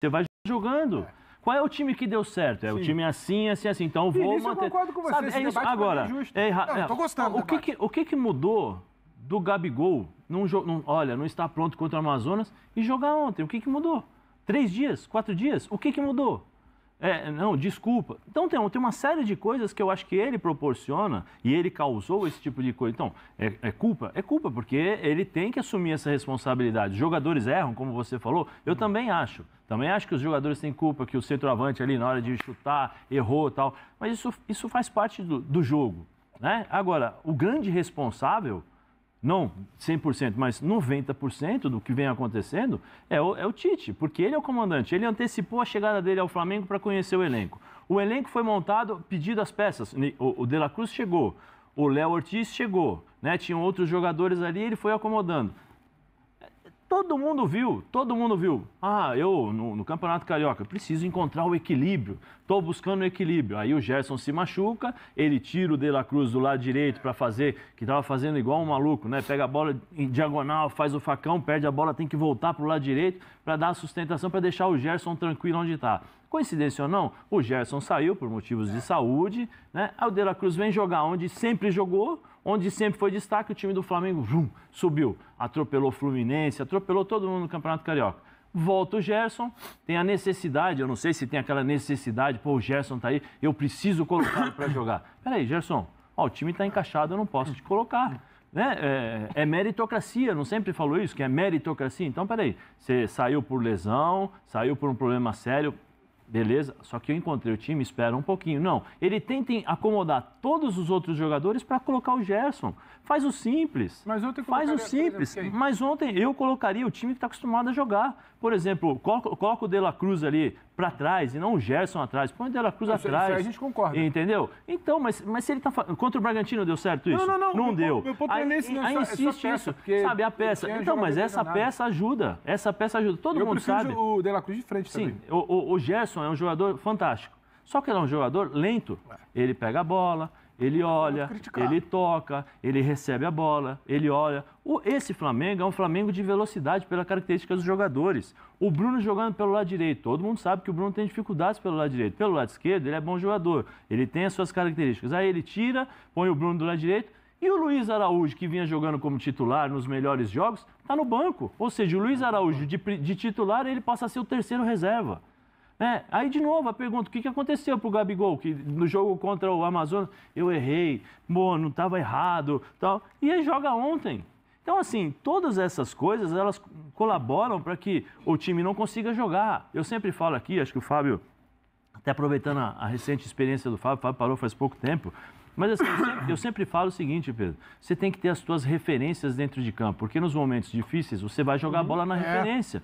Você vai jogando. É. Qual é o time que deu certo? É Sim. o time assim, assim, assim. Então vou manter. Eu concordo com você. Sabe, é isso. É Agora, é, é, não, é, eu tô gostando. O que, que, o que, que mudou do Gabigol não, olha, não está pronto contra o Amazonas e jogar ontem? O que, que mudou? Três dias, quatro dias? O que, que mudou? É, não, desculpa. Então tem, tem uma série de coisas que eu acho que ele proporciona e ele causou esse tipo de coisa. Então, é, é, culpa? É culpa, porque ele tem que assumir essa responsabilidade. Os jogadores erram, como você falou, eu uhum. também acho. Também acho que os jogadores têm culpa, que o centroavante ali na hora de chutar errou tal. Mas isso, isso faz parte do, do jogo. Né? Agora, o grande responsável não 100%, mas 90% do que vem acontecendo é o, é o, Tite, porque ele é o comandante. Ele antecipou a chegada dele ao Flamengo para conhecer o elenco. O elenco foi montado, pedido as peças. O, o De La Cruz chegou, o Léo Ortiz chegou, né? tinham outros jogadores ali, ele foi acomodando. Todo mundo viu, todo mundo viu. Ah, eu no, no, Campeonato Carioca preciso encontrar o equilíbrio. Tô buscando o equilíbrio. Aí o Gerson se machuca, ele tira o De La Cruz do lado direito para fazer, que estava fazendo igual um maluco, né? Pega a bola em diagonal, faz o facão, perde a bola, tem que voltar pro lado direito para dar a sustentação para deixar o Gerson tranquilo onde está. Coincidência ou não, o Gerson saiu por motivos de saúde, né? Aí o De La Cruz vem jogar onde sempre jogou, onde sempre foi destaque, o time do Flamengo vum, subiu, atropelou o Fluminense, atropelou todo mundo no Campeonato Carioca. Volta o Gerson, tem a necessidade, eu não sei se tem aquela necessidade, pô, o Gerson tá aí, eu preciso colocar para jogar. Peraí, Gerson, ó, o time tá encaixado, eu não posso te colocar. Né? É, é, meritocracia, não sempre falou isso, que é meritocracia. Então, peraí, você saiu por lesão, saiu por um problema sério, beleza, só que eu encontrei o time, espera um pouquinho. Não, ele tenta acomodar todos os outros jogadores para colocar o Gerson. Faz o simples. Mas ontem Faz o simples. Exemplo, mas ontem eu colocaria o time que está acostumado a jogar. Por exemplo, coloca o De La Cruz ali para trás e não o Gerson atrás. Põe o De La Cruz isso, atrás. Isso a gente concorda. Entendeu? Então, mas, mas se ele tá Contra o Bragantino deu certo isso? Não, não, não. Não meu deu. Meu ponto é aí, é nesse, né? aí, aí insiste peça, isso. Sabe, a peça. É então, mas essa é peça ajuda. Essa peça ajuda. Todo eu mundo sabe. o De La Cruz de frente Sim, também. Sim, o, o, o Gerson é um jogador fantástico. Só que ele é um jogador lento. É. Ele pega a bola, ele olha, ele toca, ele recebe a bola, ele olha. Esse Flamengo é um Flamengo de velocidade pela característica dos jogadores. O Bruno jogando pelo lado direito, todo mundo sabe que o Bruno tem dificuldades pelo lado direito. Pelo lado esquerdo, ele é bom jogador, ele tem as suas características. Aí ele tira, põe o Bruno do lado direito. E o Luiz Araújo, que vinha jogando como titular nos melhores jogos, está no banco. Ou seja, o Luiz tá Araújo, de, de titular, ele passa a ser o terceiro reserva. É, aí, de novo, a pergunta: o que, que aconteceu pro Gabigol? Que no jogo contra o Amazonas, eu errei, pô, não estava errado tal. E ele joga ontem. Então, assim, todas essas coisas elas colaboram para que o time não consiga jogar. Eu sempre falo aqui, acho que o Fábio, até aproveitando a, a recente experiência do Fábio, o Fábio parou faz pouco tempo, mas assim, eu, sempre, eu sempre, falo o seguinte, Pedro: você tem que ter as suas referências dentro de campo, porque nos momentos difíceis você vai jogar a bola na uhum. é. referência.